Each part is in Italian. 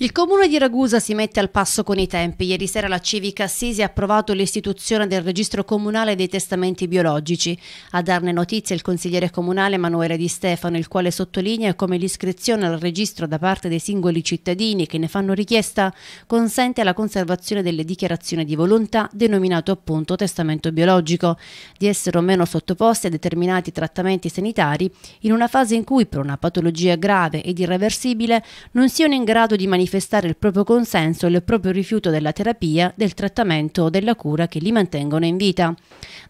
Il comune di Ragusa si mette al passo con i tempi. Ieri sera la Civica Assisi ha approvato l'istituzione del registro comunale dei testamenti biologici. A darne notizia il consigliere comunale Emanuele Di Stefano, il quale sottolinea come l'iscrizione al registro da parte dei singoli cittadini che ne fanno richiesta consente la conservazione delle dichiarazioni di volontà, denominato appunto testamento biologico, di essere o meno sottoposti a determinati trattamenti sanitari in una fase in cui per una patologia grave ed irreversibile non siano in grado di manifestare manifestare il proprio consenso e il proprio rifiuto della terapia, del trattamento o della cura che li mantengono in vita.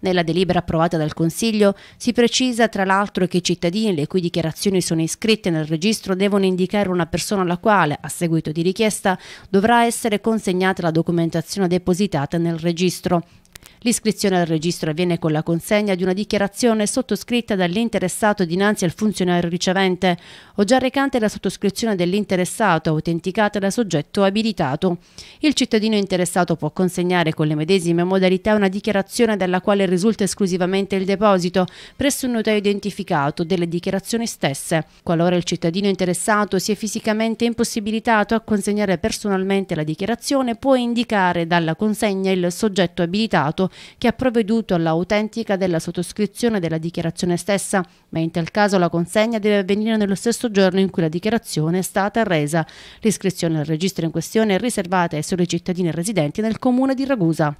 Nella delibera approvata dal Consiglio si precisa tra l'altro che i cittadini le cui dichiarazioni sono iscritte nel registro devono indicare una persona alla quale, a seguito di richiesta, dovrà essere consegnata la documentazione depositata nel registro L'iscrizione al registro avviene con la consegna di una dichiarazione sottoscritta dall'interessato dinanzi al funzionario ricevente o già recante la sottoscrizione dell'interessato autenticata da soggetto abilitato. Il cittadino interessato può consegnare con le medesime modalità una dichiarazione dalla quale risulta esclusivamente il deposito presso un notaio identificato delle dichiarazioni stesse. Qualora il cittadino interessato sia fisicamente impossibilitato a consegnare personalmente la dichiarazione, può indicare dalla consegna il soggetto abilitato che ha provveduto all'autentica della sottoscrizione della dichiarazione stessa, ma in tal caso la consegna deve avvenire nello stesso giorno in cui la dichiarazione è stata resa. L'iscrizione al registro in questione è riservata ai soli cittadini residenti nel comune di Ragusa.